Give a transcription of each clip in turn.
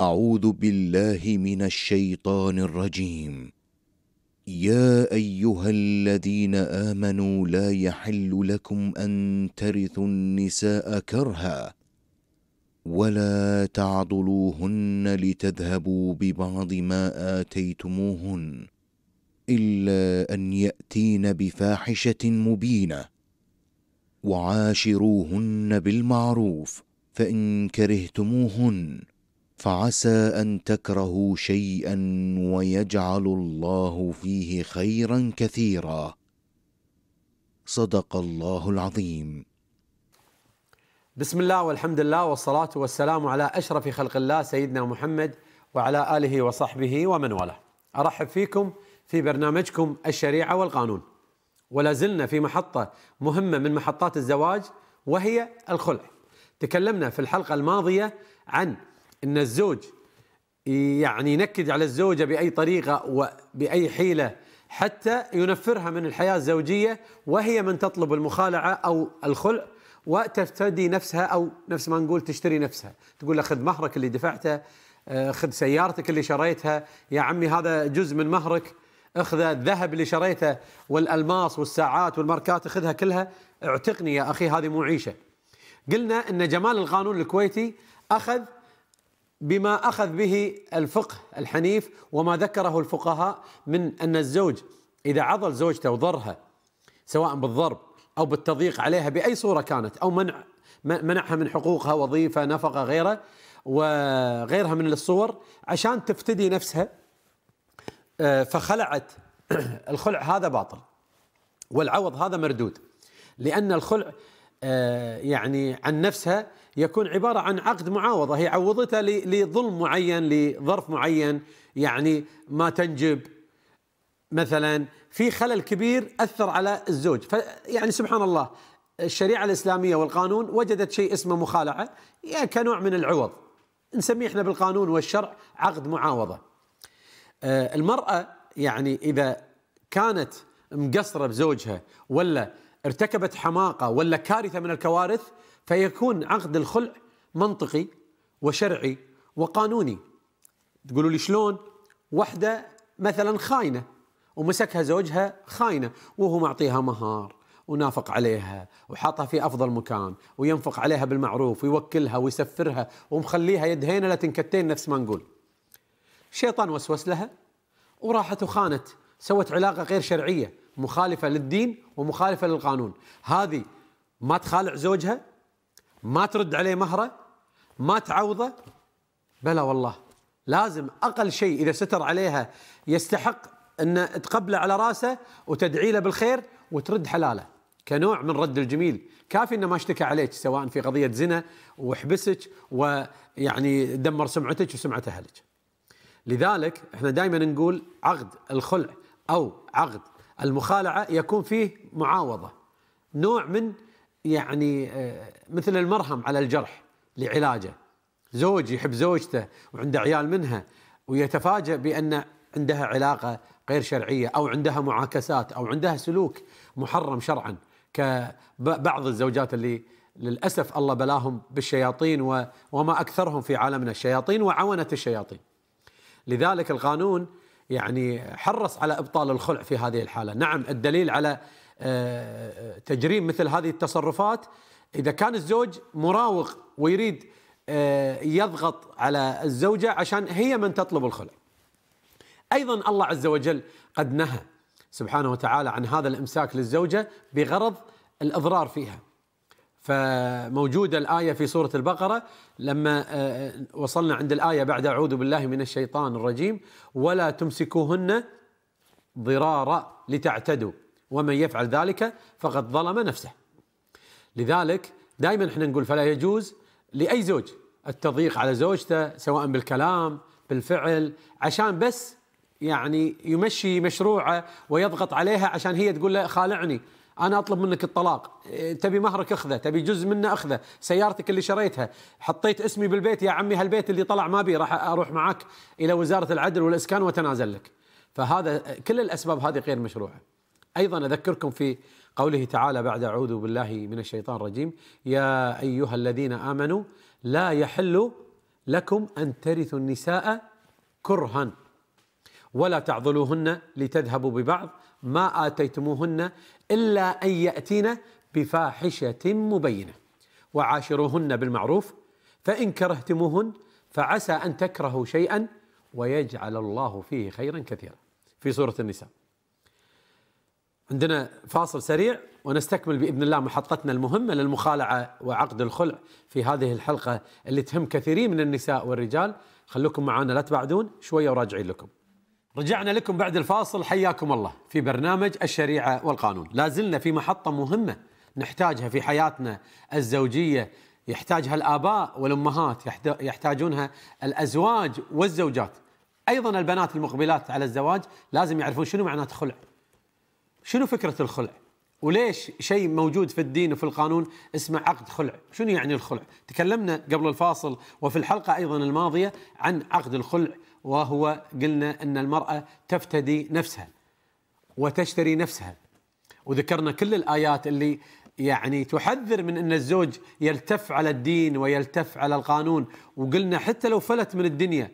اعوذ بالله من الشيطان الرجيم يا ايها الذين امنوا لا يحل لكم ان ترثوا النساء كرها ولا تعضلوهن لتذهبوا ببعض ما اتيتموهن الا ان ياتين بفاحشه مبينه وعاشروهن بالمعروف فان كرهتموهن فعسى ان تكرهوا شيئا ويجعل الله فيه خيرا كثيرا صدق الله العظيم بسم الله والحمد لله والصلاه والسلام على اشرف خلق الله سيدنا محمد وعلى اله وصحبه ومن والاه ارحب فيكم في برنامجكم الشريعه والقانون ولا زلنا في محطه مهمه من محطات الزواج وهي الخلع تكلمنا في الحلقه الماضيه عن ان الزوج يعني ينكد على الزوجه باي طريقه وباي حيله حتى ينفرها من الحياه الزوجيه وهي من تطلب المخالعه او الخلع وتفتدي نفسها او نفس ما نقول تشتري نفسها، تقول له خذ مهرك اللي دفعته، آه، خذ سيارتك اللي شريتها، يا عمي هذا جزء من مهرك، اخذ الذهب اللي شريته والالماس والساعات والماركات اخذها كلها، اعتقني يا اخي هذه مو عيشه. قلنا ان جمال القانون الكويتي اخذ بما اخذ به الفقه الحنيف وما ذكره الفقهاء من ان الزوج اذا عضل زوجته وضرها سواء بالضرب او بالتضييق عليها باي صوره كانت او منع منعها من حقوقها وظيفه نفقه غيره وغيرها من الصور عشان تفتدي نفسها آه، فخلعت الخلع هذا باطل والعوض هذا مردود لان الخلع آه، يعني عن نفسها يكون عبارة عن عقد معاوضة هي عوضتها لظلم معين لظرف معين يعني ما تنجب مثلا في خلل كبير أثر على الزوج يعني سبحان الله الشريعة الإسلامية والقانون وجدت شيء اسمه مخالعة يعني كنوع من العوض نسميه احنا بالقانون والشرع عقد معاوضة آه، المرأة يعني إذا كانت مقصرة بزوجها ولا ارتكبت حماقة ولا كارثة من الكوارث فيكون عقد الخلع منطقي وشرعي وقانوني تقولوا لي شلون وحدة مثلا خاينة ومسكها زوجها خاينة وهو معطيها مهار ونافق عليها وحاطها في افضل مكان وينفق عليها بالمعروف ويوكلها ويسفرها ومخليها يدهين لا تنكتين نفس ما نقول. الشيطان وسوس لها وراحت وخانت سوت علاقه غير شرعيه مخالفه للدين ومخالفه للقانون هذه ما تخالع زوجها ما ترد عليه مهره ما تعوضه بلا والله لازم اقل شيء اذا ستر عليها يستحق ان تقبله على راسه وتدعي له بالخير وترد حلاله كنوع من رد الجميل كافي انه ما اشتكى عليك سواء في قضيه زنا وحبسك ويعني دمر سمعتك وسمعه اهلك لذلك احنا دائما نقول عقد الخلع او عقد المخالعه يكون فيه معاوضه نوع من يعني آه، مثل المرهم على الجرح لعلاجه زوج يحب زوجته وعنده عيال منها ويتفاجأ بأن عندها علاقة غير شرعية أو عندها معاكسات أو عندها سلوك محرم شرعا كبعض الزوجات اللي للأسف الله بلاهم بالشياطين وما أكثرهم في عالمنا الشياطين وعونة الشياطين لذلك القانون يعني حرص على ابطال الخلع في هذه الحاله، نعم الدليل على آه، تجريم مثل هذه التصرفات اذا كان الزوج مراوغ ويريد آه، يضغط على الزوجه عشان هي من تطلب الخلع. ايضا الله عز وجل قد نهى سبحانه وتعالى عن هذا الامساك للزوجه بغرض الاضرار فيها. فموجودة الآية في سورة البقرة لما آه، آه، وصلنا عند الآية بعد أعوذ بالله من الشيطان الرجيم ولا تمسكوهن ضرارا لتعتدوا ومن يفعل ذلك فقد ظلم نفسه لذلك دائما احنا نقول فلا يجوز لأي زوج التضييق على زوجته سواء بالكلام بالفعل عشان بس يعني يمشي مشروعه ويضغط عليها عشان هي تقول له خالعني انا اطلب منك الطلاق إيه، تبي مهرك اخذه تبي جزء منه اخذه سيارتك اللي شريتها حطيت اسمي بالبيت يا عمي هالبيت اللي طلع ما بي راح اروح معك الى وزاره العدل والاسكان واتنازل لك فهذا كل الاسباب هذه غير مشروعه ايضا اذكركم في قوله تعالى بعد اعوذ بالله من الشيطان الرجيم يا ايها الذين امنوا لا يحل لكم ان ترثوا النساء كرها ولا تعضلوهن لتذهبوا ببعض ما آتيتموهن إلا أن يأتين بفاحشة مبينة وعاشروهن بالمعروف فإن كرهتموهن فعسى أن تكرهوا شيئا ويجعل الله فيه خيرا كثيرا في سورة النساء عندنا فاصل سريع ونستكمل باذن الله محطتنا المهمه للمخالعه وعقد الخلع في هذه الحلقه اللي تهم كثيرين من النساء والرجال خلوكم معنا لا تبعدون شويه وراجعين لكم رجعنا لكم بعد الفاصل حياكم الله في برنامج الشريعه والقانون، لا زلنا في محطه مهمه نحتاجها في حياتنا الزوجيه، يحتاجها الاباء والامهات، يحتاجونها الازواج والزوجات. ايضا البنات المقبلات على الزواج لازم يعرفون شنو معنات خلع. شنو فكره الخلع؟ وليش شيء موجود في الدين وفي القانون اسمه عقد خلع شنو يعني الخلع تكلمنا قبل الفاصل وفي الحلقة أيضا الماضية عن عقد الخلع وهو قلنا أن المرأة تفتدي نفسها وتشتري نفسها وذكرنا كل الآيات اللي يعني تحذر من أن الزوج يلتف على الدين ويلتف على القانون وقلنا حتى لو فلت من الدنيا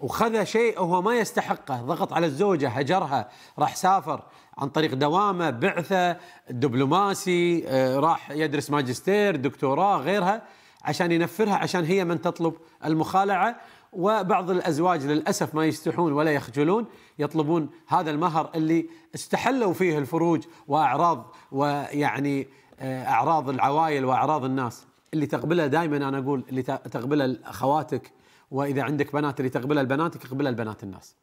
وخذ شيء وهو ما يستحقه ضغط على الزوجة هجرها راح سافر عن طريق دوامه بعثة دبلوماسي آه، راح يدرس ماجستير دكتوراه غيرها عشان ينفرها عشان هي من تطلب المخالعه وبعض الازواج للاسف ما يستحون ولا يخجلون يطلبون هذا المهر اللي استحلوا فيه الفروج واعراض ويعني آه، اعراض العوائل واعراض الناس اللي تقبلها دائما انا اقول اللي تقبلها اخواتك واذا عندك بنات اللي تقبلها لبناتك يقبلها لبنات الناس.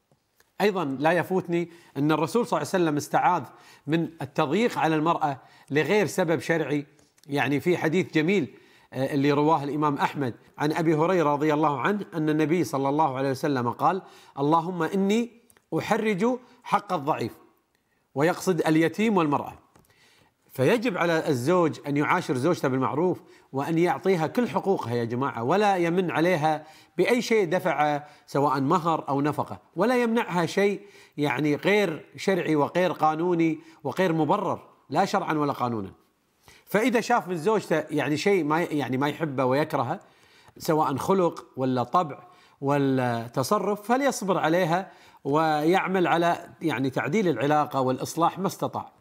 ايضا لا يفوتني ان الرسول صلى الله عليه وسلم استعاذ من التضييق على المراه لغير سبب شرعي يعني في حديث جميل آه، اللي رواه الامام احمد عن ابي هريره رضي الله عنه ان النبي صلى الله عليه وسلم قال: اللهم اني احرج حق الضعيف ويقصد اليتيم والمراه. فيجب على الزوج ان يعاشر زوجته بالمعروف وان يعطيها كل حقوقها يا جماعه ولا يمن عليها باي شيء دفعه سواء مهر او نفقه ولا يمنعها شيء يعني غير شرعي وغير قانوني وغير مبرر لا شرعا ولا قانونا. فاذا شاف من زوجته يعني شيء ما يعني ما يحبه ويكرهه سواء خلق ولا طبع ولا تصرف فليصبر عليها ويعمل على يعني تعديل العلاقه والاصلاح ما استطاع.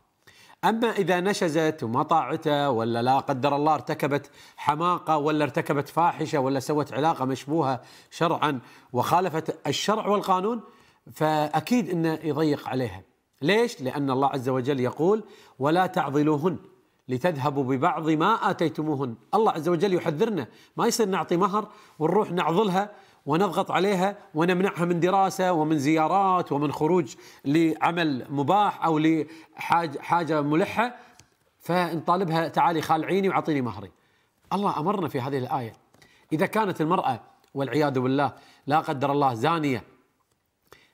اما اذا نشزت وما طاعته ولا لا قدر الله ارتكبت حماقه ولا ارتكبت فاحشه ولا سوت علاقه مشبوهه شرعا وخالفت الشرع والقانون فاكيد انه يضيق عليها. ليش؟ لان الله عز وجل يقول ولا تعضلوهن لتذهبوا ببعض ما آتيتموهن الله عز وجل يحذرنا ما يصير نعطي مهر ونروح نعضلها ونضغط عليها ونمنعها من دراسة ومن زيارات ومن خروج لعمل مباح أو لحاجة ملحة فنطالبها تعالي خالعيني واعطيني مهري الله أمرنا في هذه الآية إذا كانت المرأة والعياذ بالله لا قدر الله زانية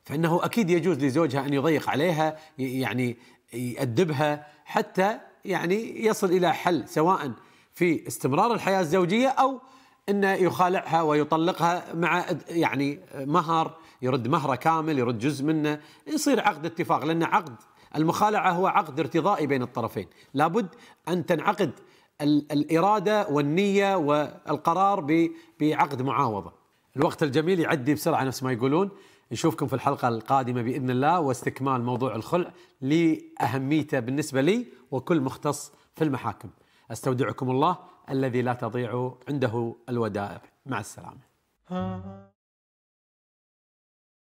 فإنه أكيد يجوز لزوجها أن يضيق عليها يعني يأدبها حتى يعني يصل الى حل سواء في استمرار الحياه الزوجيه او انه يخالعها ويطلقها مع يعني مهر يرد مهره كامل يرد جزء منه يصير عقد اتفاق لان عقد المخالعه هو عقد ارتضائي بين الطرفين لابد ان تنعقد الاراده والنيه والقرار بعقد معاوضه الوقت الجميل يعدي بسرعه نفس ما يقولون نشوفكم في الحلقة القادمة بإذن الله واستكمال موضوع الخلع لأهميته بالنسبة لي وكل مختص في المحاكم استودعكم الله الذي لا تضيع عنده الودائع مع السلامة